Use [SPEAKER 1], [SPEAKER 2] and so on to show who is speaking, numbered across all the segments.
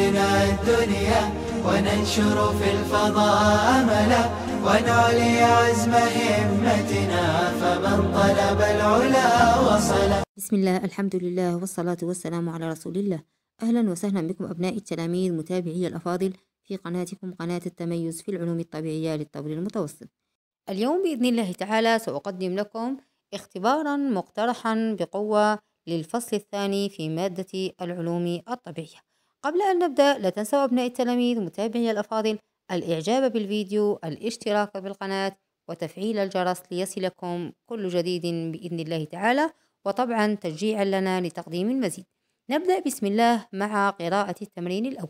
[SPEAKER 1] بنا الدنيا وننشر في الفضاء أملا ونعلي عزم همتنا فمن طلب العلا وصل بسم الله الحمد لله والصلاة والسلام على رسول الله أهلا وسهلا بكم أبنائي التلاميذ متابعي الأفاضل في قناتكم قناة التميز في العلوم الطبيعية للطب المتوسط اليوم بإذن الله تعالى سأقدم لكم اختبارا مقترحا بقوة للفصل الثاني في مادة العلوم الطبيعية قبل أن نبدأ لا تنسوا أبناء التلاميذ متابعي الأفاضل الإعجاب بالفيديو الاشتراك بالقناة وتفعيل الجرس ليصلكم كل جديد بإذن الله تعالى وطبعا تشجيعا لنا لتقديم المزيد نبدأ بسم الله مع قراءة التمرين الأول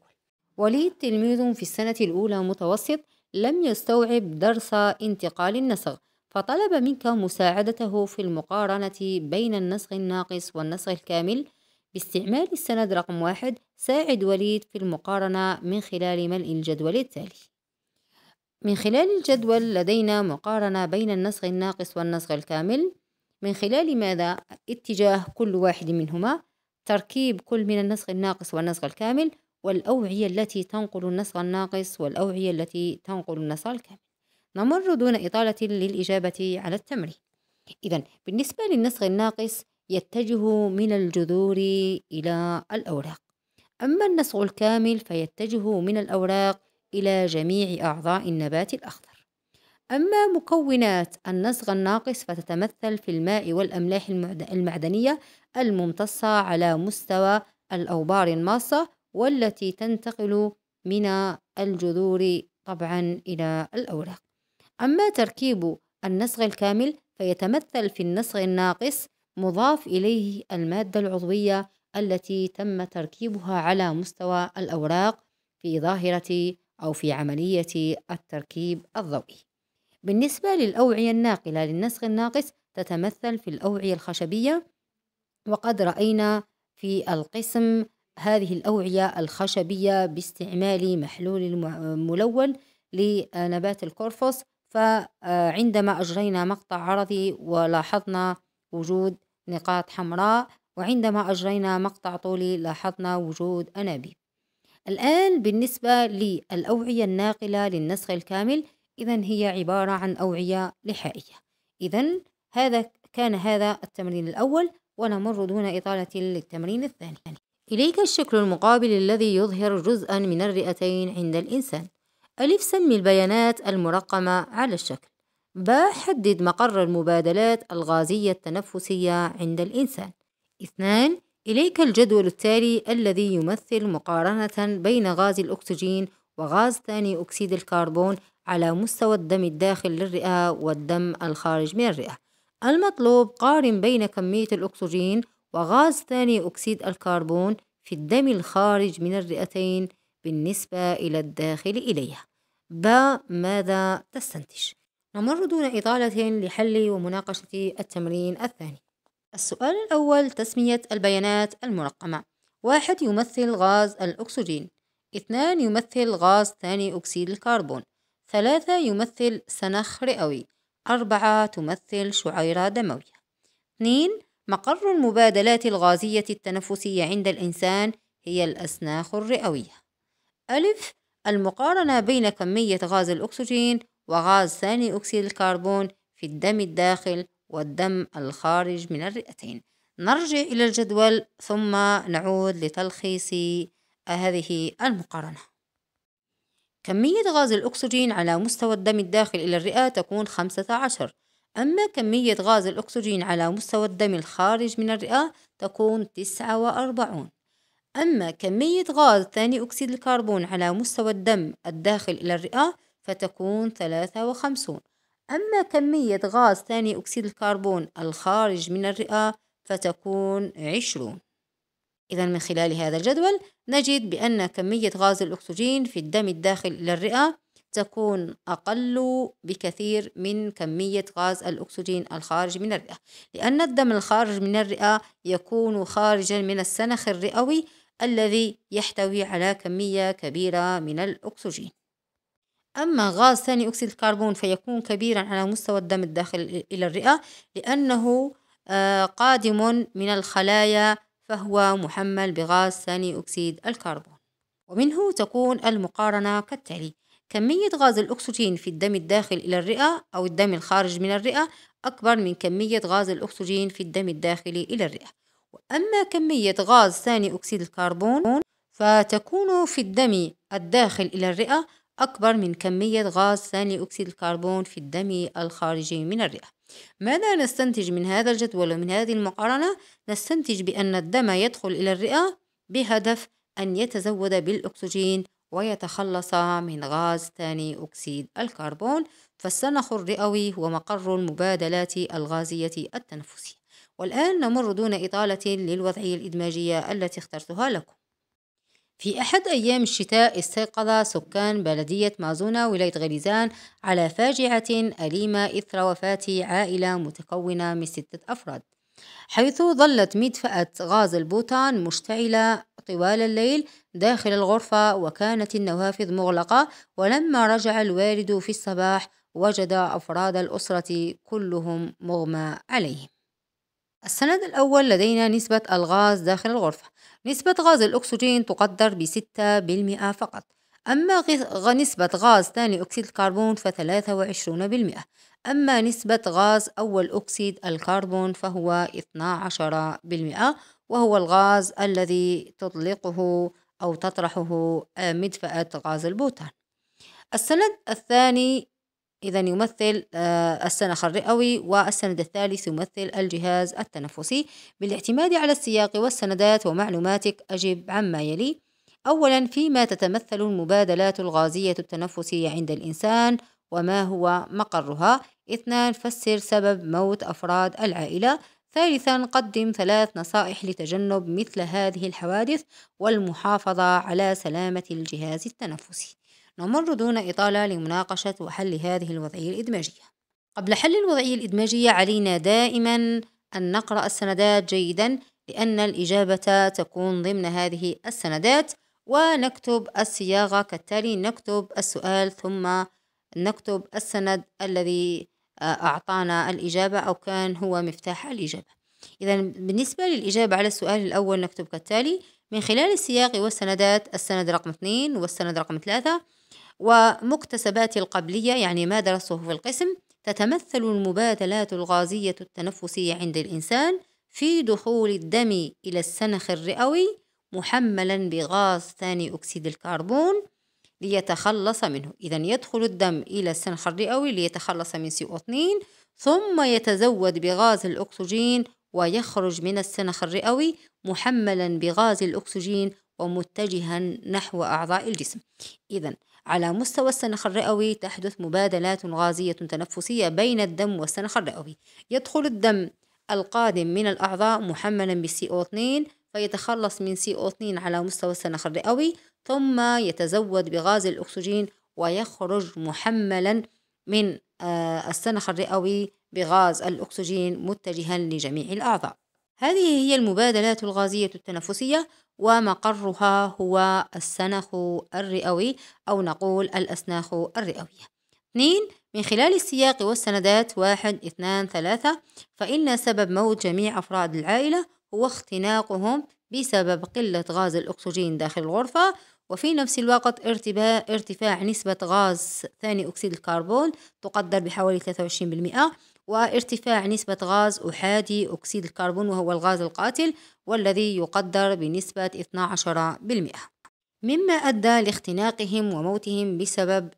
[SPEAKER 1] وليد تلميذ في السنة الأولى متوسط لم يستوعب درس انتقال النسغ فطلب منك مساعدته في المقارنة بين النسغ الناقص والنسغ الكامل باستعمال السند رقم واحد ساعد وليد في المقارنة من خلال ملء الجدول التالي من خلال الجدول لدينا مقارنة بين النسخ الناقص والنسخ الكامل من خلال ماذا؟ اتجاه كل واحد منهما تركيب كل من النسخ الناقص والنسخ الكامل والأوعية التي تنقل النسخ الناقص والأوعية التي تنقل النسخ الكامل نمر دون إطالة للإجابة على التمرين إذا بالنسبة للنسخ الناقص يتجه من الجذور إلى الأوراق أما النسع الكامل فيتجه من الأوراق إلى جميع أعضاء النبات الأخضر أما مكونات النسغ الناقص فتتمثل في الماء والأملاح المعدنية الممتصة على مستوى الأوبار الماصة والتي تنتقل من الجذور طبعا إلى الأوراق أما تركيب النسغ الكامل فيتمثل في النسغ الناقص مضاف إليه المادة العضوية التي تم تركيبها على مستوى الأوراق في ظاهرة أو في عملية التركيب الضوئي. بالنسبة للأوعية الناقلة للنسخ الناقص تتمثل في الأوعية الخشبية وقد رأينا في القسم هذه الأوعية الخشبية باستعمال محلول ملون لنبات الكورفوس فعندما أجرينا مقطع عرضي ولاحظنا وجود نقاط حمراء وعندما أجرينا مقطع طولي لاحظنا وجود أنابيب الآن بالنسبة للأوعية الناقلة للنسخ الكامل إذا هي عبارة عن أوعية لحائية إذا هذا كان هذا التمرين الأول ونمر دون إطالة للتمرين الثاني إليك الشكل المقابل الذي يظهر جزءا من الرئتين عند الإنسان ألف سمي البيانات المرقمة على الشكل ب حدد مقر المبادلات الغازية التنفسية عند الإنسان اثنان إليك الجدول التالي الذي يمثل مقارنة بين غاز الأكسجين وغاز ثاني أكسيد الكربون على مستوى الدم الداخل للرئة والدم الخارج من الرئة المطلوب قارن بين كمية الأكسجين وغاز ثاني أكسيد الكربون في الدم الخارج من الرئتين بالنسبة إلى الداخل إليها ب ماذا تستنتج نمر دون إطالة لحل ومناقشة التمرين الثاني السؤال الأول تسمية البيانات المرقمة واحد يمثل غاز الأكسجين اثنان يمثل غاز ثاني أكسيد الكربون ثلاثة يمثل سنخ رئوي أربعة تمثل شعيرة دموية اثنين مقر المبادلات الغازية التنفسية عند الإنسان هي الأسناخ الرئوية ألف المقارنة بين كمية غاز الأكسجين وغاز ثاني أكسيد الكربون في الدم الداخل والدم الخارج من الرئتين نرجع إلى الجدول ثم نعود لتلخيص آه، هذه المقارنة كمية غاز الأكسجين على مستوى الدم الداخل إلى الرئة تكون 15 أما كمية غاز الأكسجين على مستوى الدم الخارج من الرئة تكون 49 أما كمية غاز ثاني أكسيد الكربون على مستوى الدم الداخل إلى الرئة فتكون 53 أما كمية غاز ثاني أكسيد الكربون الخارج من الرئة فتكون 20 إذا من خلال هذا الجدول نجد بأن كمية غاز الأكسجين في الدم الداخل إلى الرئة تكون أقل بكثير من كمية غاز الأكسجين الخارج من الرئة لأن الدم الخارج من الرئة يكون خارجا من السنخ الرئوي الذي يحتوي على كمية كبيرة من الأكسجين أما غاز ثاني أكسيد الكربون فيكون كبيرا على مستوى الدم الداخل إلى الرئة لأنه آه، قادم من الخلايا فهو محمل بغاز ثاني أكسيد الكربون ومنه تكون المقارنة كالتالي كمية غاز الأكسجين في الدم الداخل إلى الرئة أو الدم الخارج من الرئة أكبر من كمية غاز الأكسجين في الدم الداخلي إلى الرئة وأما كمية غاز ثاني أكسيد الكربون فتكون في الدم الداخل إلى الرئة أكبر من كمية غاز ثاني أكسيد الكربون في الدم الخارجي من الرئة ماذا نستنتج من هذا الجدول ومن هذه المقارنة؟ نستنتج بأن الدم يدخل إلى الرئة بهدف أن يتزود بالأكسجين ويتخلص من غاز ثاني أكسيد الكربون فالسنخ الرئوي هو مقر المبادلات الغازية التنفسية والآن نمر دون إطالة للوضعية الإدماجية التي اخترتها لكم في أحد أيام الشتاء استيقظ سكان بلدية مازونا ولاية غليزان على فاجعة أليمة إثر وفاة عائلة متكونة من ستة أفراد حيث ظلت مدفأة غاز البوتان مشتعلة طوال الليل داخل الغرفة وكانت النوافذ مغلقة ولما رجع الوالد في الصباح وجد أفراد الأسرة كلهم مغمى عليهم السند الأول لدينا نسبة الغاز داخل الغرفة نسبة غاز الأكسجين تقدر بستة بالمئة فقط أما نسبة غاز ثاني أكسيد الكربون فثلاثة وعشرون بالمئة أما نسبة غاز أول أكسيد الكربون فهو 12% وهو الغاز الذي تطلقه أو تطرحه مدفأة غاز البوتان السند الثاني إذا يمثل آه، السنخ الرئوي والسند الثالث يمثل الجهاز التنفسي بالاعتماد على السياق والسندات ومعلوماتك أجب عما يلي أولا فيما تتمثل المبادلات الغازية التنفسية عند الإنسان وما هو مقرها اثنان فسر سبب موت أفراد العائلة ثالثا قدم ثلاث نصائح لتجنب مثل هذه الحوادث والمحافظة على سلامة الجهاز التنفسي نمر دون إطالة لمناقشة وحل هذه الوضعية الإدماجية قبل حل الوضعية الإدماجية علينا دائما أن نقرأ السندات جيدا لأن الإجابة تكون ضمن هذه السندات ونكتب الصياغة كالتالي نكتب السؤال ثم نكتب السند الذي آه، أعطانا الإجابة أو كان هو مفتاح الإجابة إذا بالنسبة للإجابة على السؤال الأول نكتب كالتالي من خلال السياق والسندات السند رقم اثنين والسند رقم ثلاثة ومكتسباتي القبلية يعني ما درسته في القسم تتمثل المبادلات الغازية التنفسية عند الإنسان في دخول الدم إلى السنخ الرئوي محملا بغاز ثاني أكسيد الكربون ليتخلص منه إذا يدخل الدم إلى السنخ الرئوي ليتخلص من CO2 ثم يتزود بغاز الأكسجين ويخرج من السنخ الرئوي محملا بغاز الأكسجين ومتجها نحو أعضاء الجسم إذا على مستوى السنخ الرئوي تحدث مبادلات غازية تنفسية بين الدم والسنخ الرئوي يدخل الدم القادم من الأعضاء محملا بـ CO2 فيتخلص من CO2 على مستوى السنخ الرئوي ثم يتزود بغاز الأكسجين ويخرج محملا من آه، السنخ الرئوي بغاز الأكسجين متجها لجميع الأعضاء هذه هي المبادلات الغازية التنفسية ومقرها هو السنخ الرئوي أو نقول الأسناخ الرئوية اثنين من خلال السياق والسندات واحد اثنان ثلاثة فإن سبب موت جميع أفراد العائلة هو اختناقهم بسبب قلة غاز الأكسجين داخل الغرفة وفي نفس الوقت ارتفاع نسبة غاز ثاني أكسيد الكربون تقدر بحوالي 23% وارتفاع نسبة غاز أحادي أكسيد الكربون وهو الغاز القاتل والذي يقدر بنسبة 12% مما أدى لاختناقهم وموتهم بسبب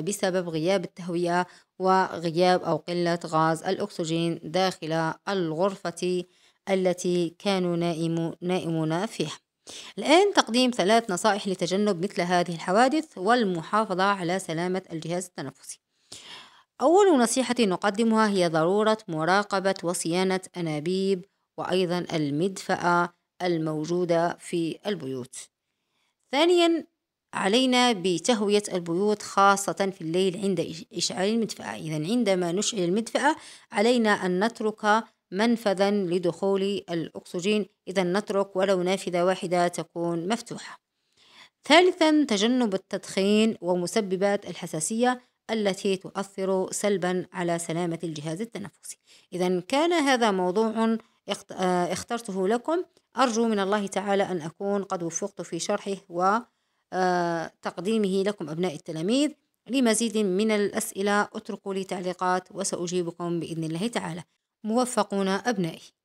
[SPEAKER 1] بسبب غياب التهوية وغياب أو قلة غاز الأكسجين داخل الغرفة التي كانوا نائم نائمون فيها الآن تقديم ثلاث نصائح لتجنب مثل هذه الحوادث والمحافظة على سلامة الجهاز التنفسي أول نصيحة نقدمها هي ضرورة مراقبة وصيانة أنابيب وأيضا المدفأة الموجودة في البيوت. ثانيا علينا بتهوية البيوت خاصة في الليل عند إشعال المدفأة إذا عندما نشعل المدفأة علينا أن نترك منفذا لدخول الأكسجين إذا نترك ولو نافذة واحدة تكون مفتوحة ثالثا تجنب التدخين ومسببات الحساسية التي تؤثر سلبا على سلامة الجهاز التنفسي إذا كان هذا موضوع آه، اخترته لكم أرجو من الله تعالى أن أكون قد وفقت في شرحه وتقديمه آه، لكم أبناء التلاميذ لمزيد من الأسئلة اتركوا لي تعليقات وسأجيبكم بإذن الله تعالى موفقون أبنائي